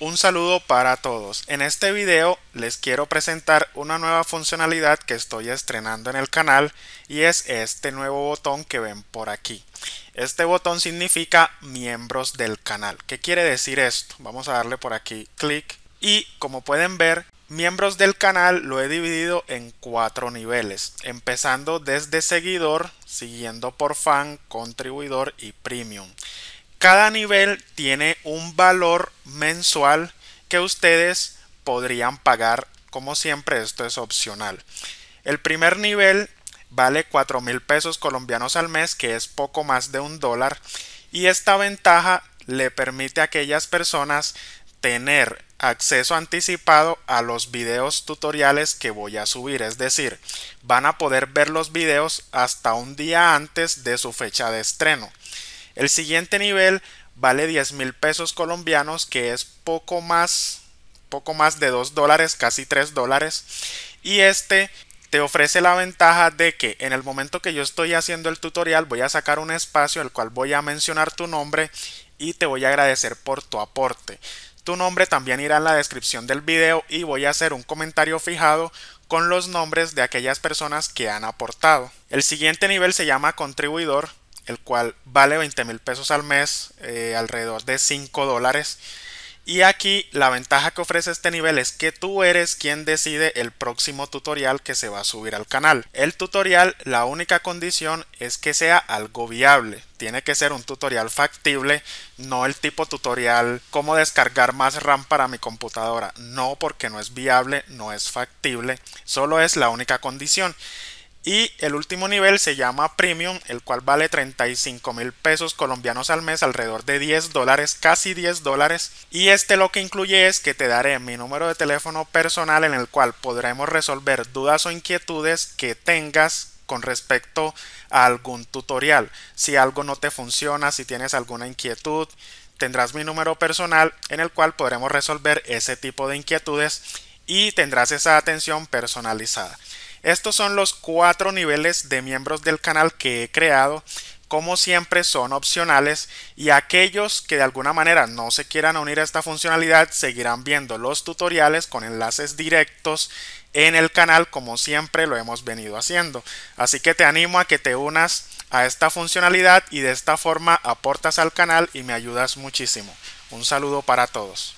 Un saludo para todos. En este video les quiero presentar una nueva funcionalidad que estoy estrenando en el canal y es este nuevo botón que ven por aquí. Este botón significa miembros del canal. ¿Qué quiere decir esto? Vamos a darle por aquí clic y como pueden ver Miembros del canal lo he dividido en cuatro niveles, empezando desde seguidor, siguiendo por fan, contribuidor y premium. Cada nivel tiene un valor mensual que ustedes podrían pagar. Como siempre, esto es opcional. El primer nivel vale 4 mil pesos colombianos al mes, que es poco más de un dólar. Y esta ventaja le permite a aquellas personas tener acceso anticipado a los videos tutoriales que voy a subir, es decir, van a poder ver los videos hasta un día antes de su fecha de estreno. El siguiente nivel vale 10 mil pesos colombianos, que es poco más, poco más de 2 dólares, casi 3 dólares. Y este te ofrece la ventaja de que en el momento que yo estoy haciendo el tutorial voy a sacar un espacio al cual voy a mencionar tu nombre y te voy a agradecer por tu aporte. Tu nombre también irá en la descripción del video y voy a hacer un comentario fijado con los nombres de aquellas personas que han aportado. El siguiente nivel se llama contribuidor el cual vale 20 mil pesos al mes, eh, alrededor de 5 dólares. Y aquí la ventaja que ofrece este nivel es que tú eres quien decide el próximo tutorial que se va a subir al canal. El tutorial, la única condición es que sea algo viable. Tiene que ser un tutorial factible, no el tipo tutorial cómo descargar más RAM para mi computadora. No, porque no es viable, no es factible, solo es la única condición. Y el último nivel se llama Premium, el cual vale 35 mil pesos colombianos al mes, alrededor de 10 dólares, casi 10 dólares. Y este lo que incluye es que te daré mi número de teléfono personal en el cual podremos resolver dudas o inquietudes que tengas con respecto a algún tutorial. Si algo no te funciona, si tienes alguna inquietud, tendrás mi número personal en el cual podremos resolver ese tipo de inquietudes y tendrás esa atención personalizada. Estos son los cuatro niveles de miembros del canal que he creado. Como siempre son opcionales y aquellos que de alguna manera no se quieran unir a esta funcionalidad seguirán viendo los tutoriales con enlaces directos en el canal como siempre lo hemos venido haciendo. Así que te animo a que te unas a esta funcionalidad y de esta forma aportas al canal y me ayudas muchísimo. Un saludo para todos.